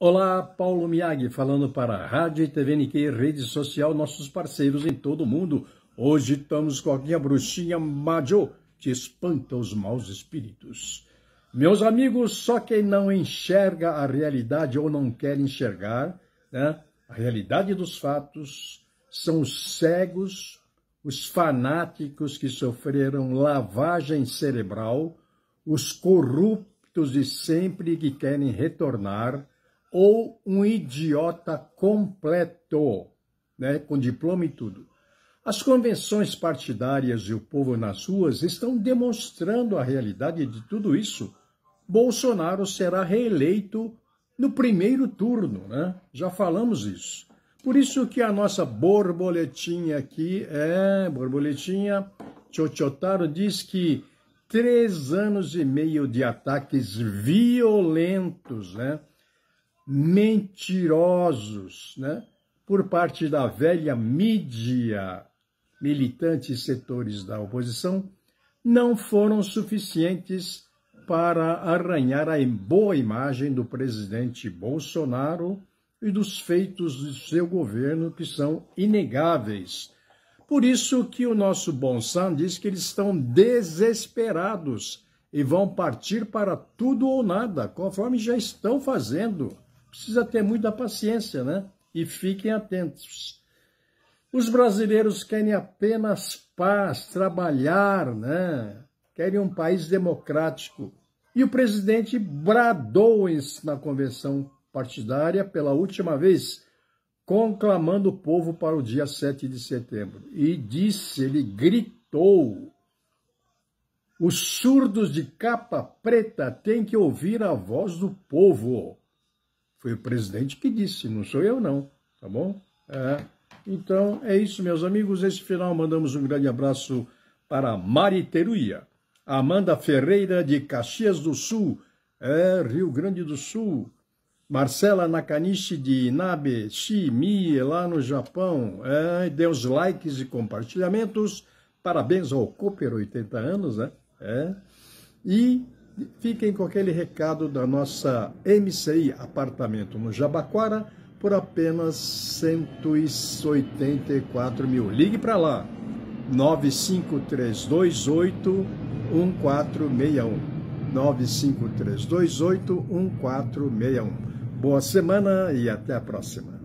Olá, Paulo Miag falando para a Rádio e TV Nikkei, rede social, nossos parceiros em todo o mundo. Hoje estamos com a minha bruxinha Majo, que espanta os maus espíritos. Meus amigos, só quem não enxerga a realidade ou não quer enxergar né, a realidade dos fatos são os cegos, os fanáticos que sofreram lavagem cerebral, os corruptos de sempre que querem retornar ou um idiota completo, né, com diploma e tudo. As convenções partidárias e o povo nas ruas estão demonstrando a realidade de tudo isso. Bolsonaro será reeleito no primeiro turno, né? Já falamos isso. Por isso que a nossa borboletinha aqui é borboletinha Chochotaro diz que três anos e meio de ataques violentos, né? mentirosos, né? por parte da velha mídia, militantes setores da oposição, não foram suficientes para arranhar a boa imagem do presidente Bolsonaro e dos feitos do seu governo que são inegáveis. Por isso que o nosso Bonsan diz que eles estão desesperados e vão partir para tudo ou nada, conforme já estão fazendo precisa ter muita paciência, né? E fiquem atentos. Os brasileiros querem apenas paz, trabalhar, né? Querem um país democrático. E o presidente bradou na convenção partidária pela última vez, conclamando o povo para o dia 7 de setembro. E disse, ele gritou, os surdos de capa preta têm que ouvir a voz do povo. Foi o presidente que disse, não sou eu não, tá bom? É. Então é isso, meus amigos. Esse final mandamos um grande abraço para Teruia, Amanda Ferreira de Caxias do Sul, é, Rio Grande do Sul, Marcela Nakanishi de Inabe Shimi lá no Japão. É, dê os likes e compartilhamentos. Parabéns ao Cooper, 80 anos, né? É. E Fiquem com aquele recado da nossa MCI Apartamento no Jabaquara por apenas 184 mil. Ligue para lá, 95328 1461. 95328 1461. Boa semana e até a próxima.